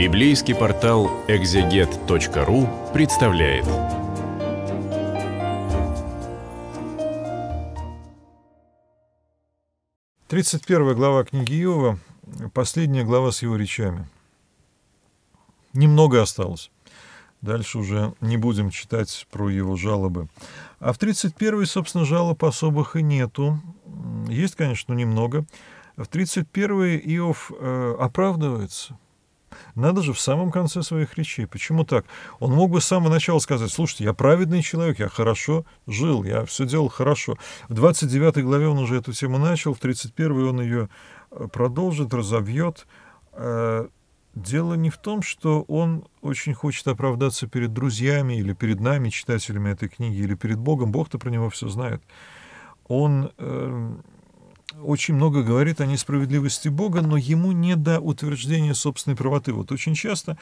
Библейский портал экзегет.ру представляет. Тридцать первая глава книги Иова, последняя глава с его речами. Немного осталось. Дальше уже не будем читать про его жалобы. А в 31-й, собственно, жалоб особых и нету. Есть, конечно, немного. В 31-й Иов э, оправдывается – надо же в самом конце своих речей. Почему так? Он мог бы с самого начала сказать, слушайте, я праведный человек, я хорошо жил, я все делал хорошо. В 29 главе он уже эту тему начал, в 31 он ее э, продолжит, разобьет. Э, дело не в том, что он очень хочет оправдаться перед друзьями или перед нами, читателями этой книги, или перед Богом. Бог-то про него все знает. Он эм, очень много говорит о несправедливости Бога, но ему не до утверждения собственной правоты. Вот очень часто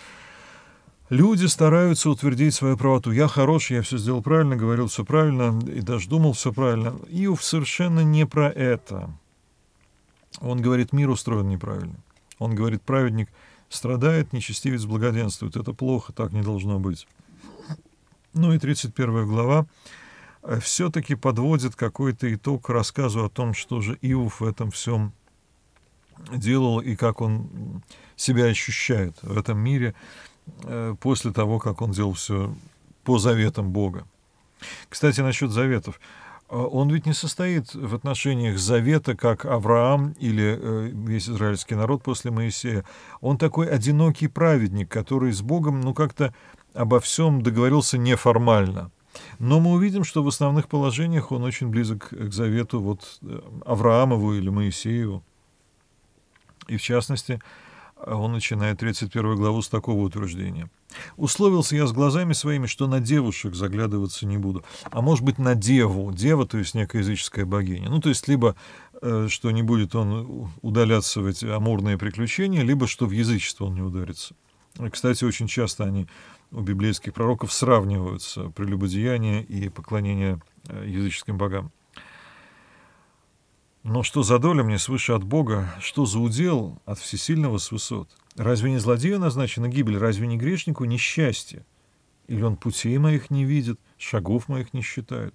люди стараются утвердить свою правоту. Я хороший, я все сделал правильно, говорил все правильно и даже думал все правильно. Иов совершенно не про это. Он говорит, мир устроен неправильно. Он говорит, праведник страдает, нечестивец благоденствует. Это плохо, так не должно быть. Ну и 31 глава Э, все-таки подводит какой-то итог рассказу о том, что же Иов в этом всем делал и как он себя ощущает в этом мире э, после того, как он делал все по заветам Бога. Кстати, насчет заветов. Э, он ведь не состоит в отношениях завета, как Авраам или весь израильский народ после Моисея. Он такой одинокий праведник, который с Богом, ну, как-то обо всем договорился неформально – но мы увидим, что в основных положениях он очень близок к завету вот э, Авраамову или Моисееву. И в частности, э, он начинает 31 главу с такого утверждения. «Условился я с глазами своими, что на девушек заглядываться не буду, а может быть на деву, дева, то есть некая языческая богиня. Ну, то есть либо э, что не будет он удаляться в эти амурные приключения, либо что в язычество он не ударится». Кстати, очень часто они у библейских пророков сравниваются прелюбодеяние и поклонение э, языческим богам. Но что за доля мне свыше от Бога, что за удел от всесильного с высот? Разве не злодею назначена гибель, разве не грешнику несчастье? Или он путей моих не видит, шагов моих не считает?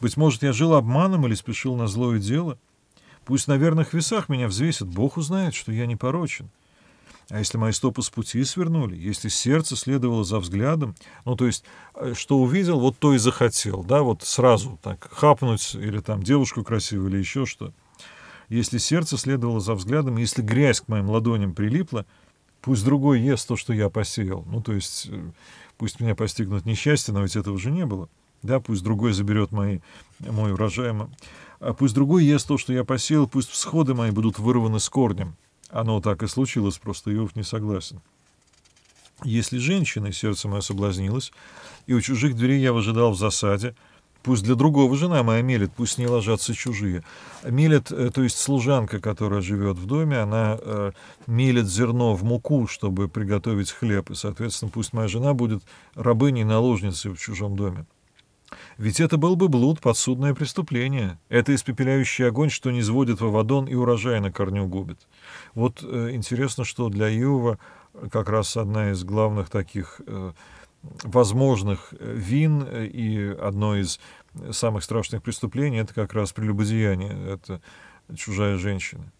Быть может, я жил обманом или спешил на злое дело? Пусть на верных весах меня взвесят, Бог узнает, что я не порочен. — а если мои стопы с пути свернули, если сердце следовало за взглядом, ну, то есть, э, что увидел, вот то и захотел, да, вот сразу так хапнуть или там девушку красивую или еще что. Если сердце следовало за взглядом, если грязь к моим ладоням прилипла, пусть другой ест то, что я посеял, ну, то есть, э, пусть меня постигнут несчастье, но ведь этого уже не было, да, пусть другой заберет мои, мой урожай, а пусть другой ест то, что я посеял, пусть всходы мои будут вырваны с корнем, оно так и случилось, просто Иов не согласен. Если женщина, сердце мое соблазнилось, и у чужих дверей я выжидал в засаде, Пусть для другого жена моя мелет, пусть не ложатся чужие. Мелет, э, то есть служанка, которая живет в доме, она э, мелет зерно в муку, чтобы приготовить хлеб. И, соответственно, пусть моя жена будет рабыней, наложницей в чужом доме. Ведь это был бы блуд, подсудное преступление. Это испепеляющий огонь, что не сводит вавадон и урожай на корню губит. Вот э, интересно, что для Иова э, как раз одна из главных таких э, возможных э, вин э, и одно из самых страшных преступлений — это как раз прелюбодеяние, это чужая женщина.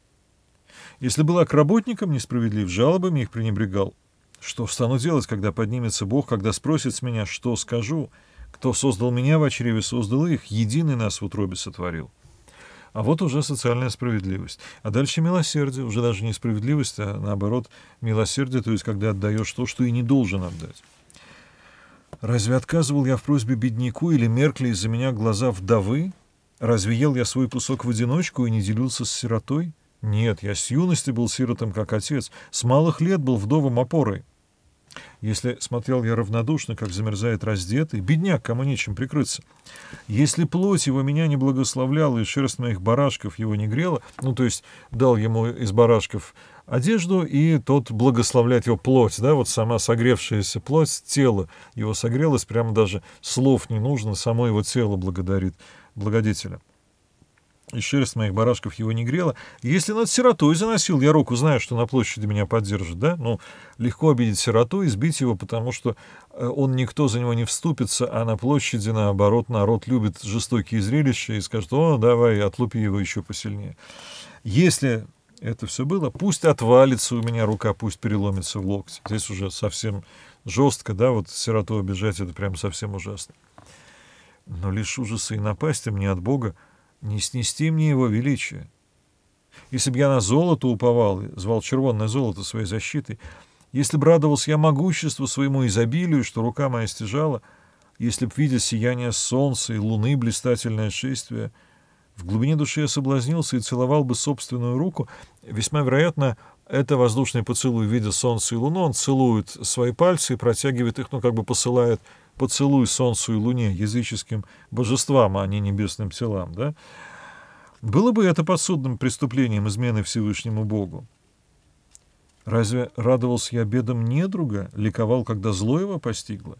Если была к работникам несправедлив, жалобами их пренебрегал. Что стану делать, когда поднимется Бог, когда спросит с меня, что скажу — кто создал меня в очреве, создал их, единый нас в утробе сотворил. А вот уже социальная справедливость. А дальше милосердие, уже даже не справедливость, а наоборот милосердие, то есть когда отдаешь то, что и не должен отдать. Разве отказывал я в просьбе бедняку или меркли из-за меня глаза вдовы? Разве ел я свой кусок в одиночку и не делился с сиротой? Нет, я с юности был сиротом, как отец, с малых лет был вдовом опорой. Если смотрел я равнодушно, как замерзает раздетый, бедняк, кому нечем прикрыться. Если плоть его меня не благословляла и шерсть моих барашков его не грела, ну, то есть дал ему из барашков одежду, и тот благословляет его плоть, да, вот сама согревшаяся плоть, тело его согрелось, прямо даже слов не нужно, само его тело благодарит благодетеля. И шерсть моих барашков его не грела. Если над сиротой заносил, я руку знаю, что на площади меня поддержит, да? Ну, легко обидеть сироту и сбить его, потому что э, он никто за него не вступится, а на площади, наоборот, народ любит жестокие зрелища и скажет, о, давай, отлупи его еще посильнее. Если это все было, пусть отвалится у меня рука, пусть переломится в локте. Здесь уже совсем жестко, да, вот сироту обижать, это прям совсем ужасно. Но лишь ужасы и напасти мне от Бога — не снести мне его величие. Если б я на золото уповал, звал червонное золото своей защитой, если б радовался я могуществу своему изобилию, что рука моя стяжала, если б, видя сияние солнца и луны, блистательное шествие, в глубине души я соблазнился и целовал бы собственную руку, весьма вероятно, это воздушный поцелуй в виде солнца и луны, он целует свои пальцы и протягивает их, ну, как бы посылает поцелуй солнцу и луне, языческим божествам, а не небесным телам, да? Было бы это подсудным преступлением измены Всевышнему Богу? Разве радовался я бедам недруга, ликовал, когда зло его постигло?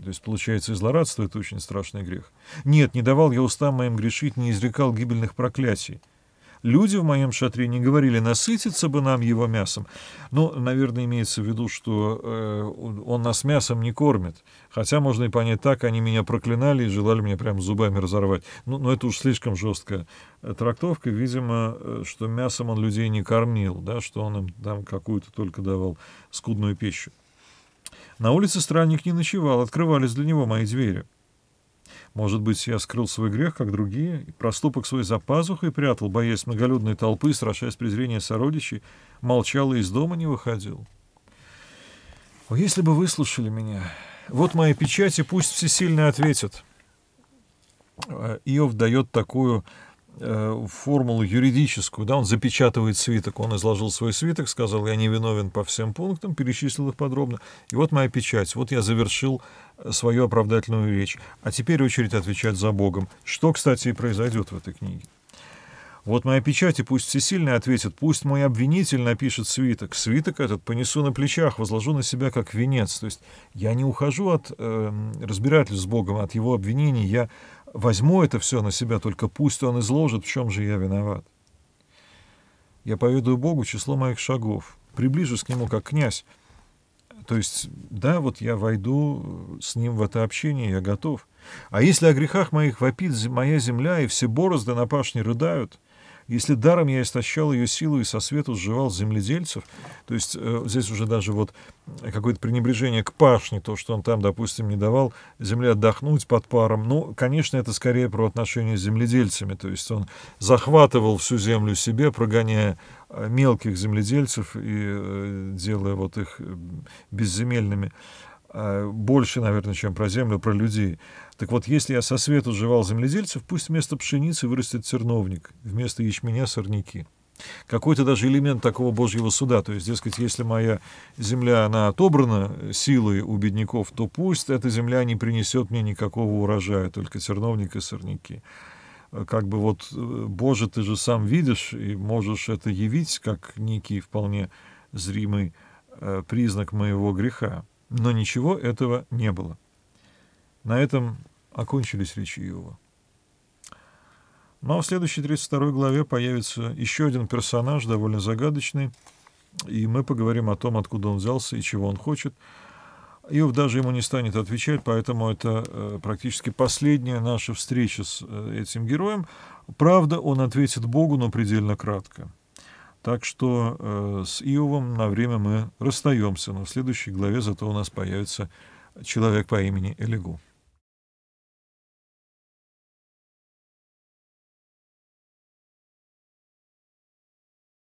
То есть, получается, и злорадство — это очень страшный грех. Нет, не давал я устам моим грешить, не изрекал гибельных проклятий. Люди в моем шатре не говорили, насытиться бы нам его мясом. Ну, наверное, имеется в виду, что э, он нас мясом не кормит. Хотя, можно и понять так, они меня проклинали и желали меня прямо зубами разорвать. Ну, но это уж слишком жесткая э, трактовка. Видимо, э, что мясом он людей не кормил, да, что он им там какую-то только давал скудную пищу. На улице странник не ночевал, открывались для него мои двери. Может быть, я скрыл свой грех, как другие, и проступок свой за пазухой прятал, боясь многолюдной толпы, страшась презрения сородичей, молчал и из дома не выходил. О, если бы выслушали меня! Вот мои печати, пусть все всесильно ответят. Э, Иов дает такую Э, формулу юридическую, да, он запечатывает свиток, он изложил свой свиток, сказал, я не виновен по всем пунктам, перечислил их подробно, и вот моя печать, вот я завершил э, свою оправдательную речь, а теперь очередь отвечать за Богом, что, кстати, и произойдет в этой книге. Вот моя печать, и пусть всесильный ответит, пусть мой обвинитель напишет свиток. Свиток этот понесу на плечах, возложу на себя как венец. То есть я не ухожу от э, эм, разбирательств с Богом, от его обвинений, я возьму это все на себя, только пусть он изложит, в чем же я виноват. Я поведаю Богу число моих шагов, приближусь к Нему как князь. То есть, да, вот я войду э, с Ним в это общение, я готов. А если о грехах моих вопит моя земля, и все борозды на пашне рыдают, если даром я истощал ее силу и со свету сживал земледельцев, то есть э, здесь уже даже вот какое-то пренебрежение к пашне, то, что он там, допустим, не давал земле отдохнуть под паром, ну, конечно, это скорее про отношения с земледельцами, то есть он захватывал всю землю себе, прогоняя э, мелких земледельцев и э, делая вот их э, безземельными. Э, больше, наверное, чем про землю, про людей. Так вот, если я со свету жевал земледельцев, пусть вместо пшеницы вырастет терновник, вместо ячменя — сорняки. Какой-то даже элемент такого божьего суда. То есть, дескать, если моя земля, она отобрана силой у бедняков, то пусть эта земля не принесет мне никакого урожая, только терновник и сорняки. Э, как бы вот, э, Боже, ты же сам видишь и можешь это явить как некий вполне зримый признак моего греха. Но ничего этого не было. На этом окончились речи Иова. Но в следующей 32 главе появится еще один персонаж, довольно загадочный, и мы поговорим о том, откуда он взялся и чего он хочет. Иов даже ему не станет отвечать, поэтому это э, практически последняя наша встреча с э, этим героем. Правда, он ответит Богу, но предельно кратко. Так что э, с Иовом на время мы расстаемся, но в следующей главе зато у нас появится человек по имени Элигу.